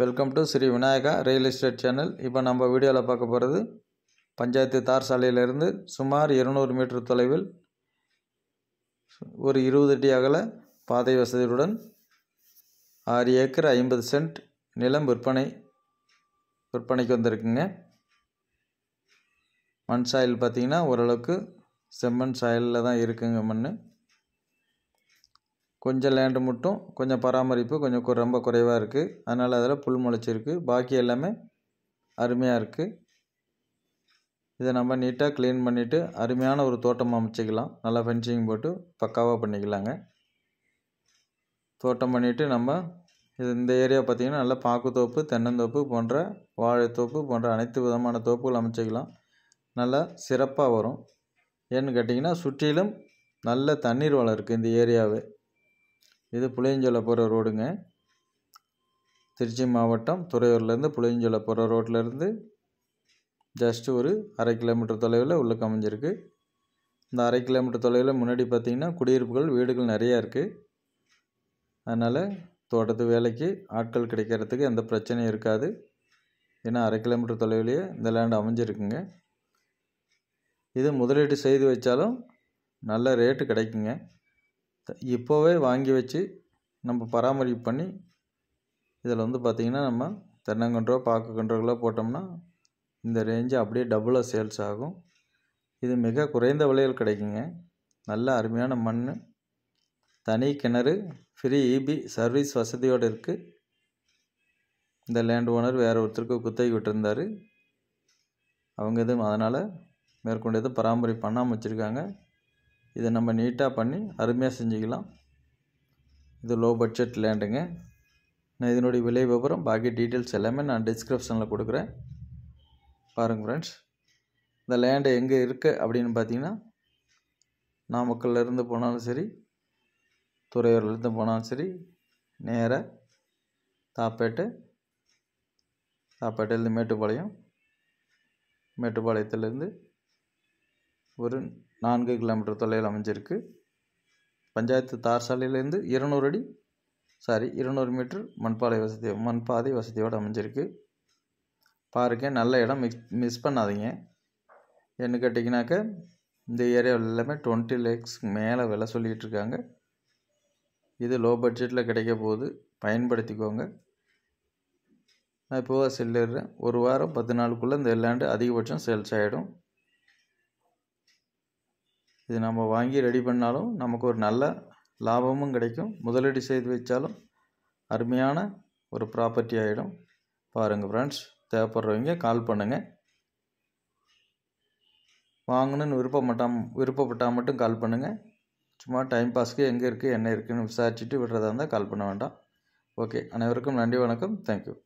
welcome to Shri Vinayaka real estate channel இப்போ நம்ம வீடியோவில் பார்க்க போகிறது பஞ்சாயத்து தார் சாலையிலிருந்து சுமார் இருநூறு மீட்டர் தொலைவில் ஒரு இருபது அடி அகல பாதை வசதியுடன் ஆறு ஏக்கர் ஐம்பது சென்ட் நிலம் விற்பனை விற்பனைக்கு வந்திருக்குங்க மண் சாயில் பார்த்திங்கன்னா ஓரளவுக்கு செம்மண் சாயலில் தான் இருக்குங்க மண் கொஞ்சம் லேண்டு மட்டும் கொஞ்சம் பராமரிப்பு கொஞ்சம் ரொம்ப குறைவாக இருக்குது அதனால் அதில் புல் முளைச்சிருக்கு பாக்கி எல்லாமே அருமையாக இருக்குது இதை நம்ம நீட்டாக க்ளீன் பண்ணிவிட்டு அருமையான ஒரு தோட்டம் அமைச்சிக்கலாம் நல்லா ஃபென்சிங் போட்டு பக்காவாக பண்ணிக்கலாங்க தோட்டம் பண்ணிவிட்டு நம்ம இது இந்த ஏரியா பார்த்திங்கன்னா நல்லா பாக்குத்தோப்பு தென்னந்தோப்பு போன்ற வாழைத்தோப்பு போன்ற அனைத்து விதமான தோப்புகள் அமைச்சிக்கலாம் நல்லா சிறப்பாக வரும் ஏன்னு கேட்டிங்கன்னா சுற்றிலும் நல்ல தண்ணீர் வளம் இருக்குது இந்த ஏரியாவே இது புளியஞ்சோலை போகிற ரோடுங்க திருச்சி மாவட்டம் துறையூர்லேருந்து புளியஞ்சோலை போகிற ரோட்லேருந்து ஜஸ்ட்டு ஒரு அரை கிலோமீட்டர் தொலைவில் உள்ளுக்கு அமைஞ்சிருக்கு இந்த அரை கிலோமீட்டர் தொலைவில் முன்னாடி பார்த்திங்கன்னா குடியிருப்புகள் வீடுகள் நிறையா இருக்குது அதனால் தோட்டத்து வேலைக்கு ஆட்கள் கிடைக்கிறதுக்கு எந்த பிரச்சனையும் இருக்காது ஏன்னா அரை கிலோமீட்டர் தொலைவிலேயே இந்த லேண்ட் அமைஞ்சிருக்குங்க இது முதலீடு செய்து வச்சாலும் நல்ல ரேட்டு கிடைக்குங்க இப்போவே வாங்கி வச்சு நம்ம பராமரிப்பு பண்ணி இதில் வந்து பார்த்திங்கன்னா நம்ம தென்னங்கன்றோ பாக்கு கன்றோகளோ போட்டோம்னா இந்த ரேஞ்சு அப்படியே டபுளாக சேல்ஸ் ஆகும் இது மிக குறைந்த விலையில் கிடைக்குங்க நல்ல அருமையான மண் தனி கிணறு ஃப்ரீ இபி சர்வீஸ் வசதியோடு இருக்குது இந்த லேண்ட் ஓனர் வேறு ஒருத்தருக்கு குத்தகை விட்டுருந்தார் அவங்க எதுவும் அதனால் மேற்கொண்டு எதுவும் பராமரிப்பு பண்ணாமல் வச்சுருக்காங்க இதை நம்ம நீட்டாக பண்ணி அருமையாக செஞ்சுக்கலாம் இது லோ பட்ஜெட் லேண்டுங்க நான் இதனுடைய விலை விவரம் பாக்கி டீட்டெயில்ஸ் எல்லாமே நான் டிஸ்கிரிப்ஷனில் கொடுக்குறேன் பாருங்கள் ஃப்ரெண்ட்ஸ் இந்த லேண்டு எங்கே இருக்குது அப்படின்னு பார்த்தீங்கன்னா இருந்து போனாலும் சரி துறையூர்லேருந்து போனாலும் சரி நேராக தாப்பேட்டு தாப்பேட்டையிலேருந்து மேட்டுப்பாளையம் மேட்டுப்பாளையத்துலேருந்து ஒரு நான்கு கிலோமீட்டர் தொலைவில் அமைஞ்சிருக்கு பஞ்சாயத்து தார் சாலையிலேருந்து இருநூறு அடி சாரி இருநூறு மீட்டர் மண்பாலை வசதி மண்பாதை வசதியோடு அமைஞ்சிருக்கு பாருங்க நல்ல இடம் மிஸ் மிஸ் பண்ணாதீங்க என்ன கேட்டிங்கனாக்க இந்த ஏரியாவில் எல்லாமே டுவெண்ட்டி லேக்ஸ் மேலே விலை சொல்லிகிட்ருக்காங்க இது லோ பட்ஜெட்டில் கிடைக்க போகுது பயன்படுத்திக்கோங்க நான் இப்போவாக செல்லிடுறேன் ஒரு வாரம் பத்து நாளுக்குள்ளே இந்த லேண்டு அதிகபட்சம் சேல்ஸ் ஆகிடும் இது நம்ம வாங்கி ரெடி பண்ணாலும் நமக்கு ஒரு நல்ல லாபமும் கிடைக்கும் முதலீடு செய்து வச்சாலும் அருமையான ஒரு ப்ராப்பர்ட்டி ஆகிடும் பாருங்கள் ஃப்ரெண்ட்ஸ் தேவைப்படுறவங்க கால் பண்ணுங்கள் வாங்கணும்னு விருப்பப்பட்டாம் விருப்பப்பட்டால் மட்டும் கால் பண்ணுங்கள் சும்மா டைம் பாஸ்க்கு எங்கே இருக்குது என்ன இருக்குதுன்னு விசாரிச்சுட்டு விடுறதா இருந்தால் கால் பண்ண வேண்டாம் ஓகே அனைவருக்கும் நன்றி வணக்கம் தேங்க்யூ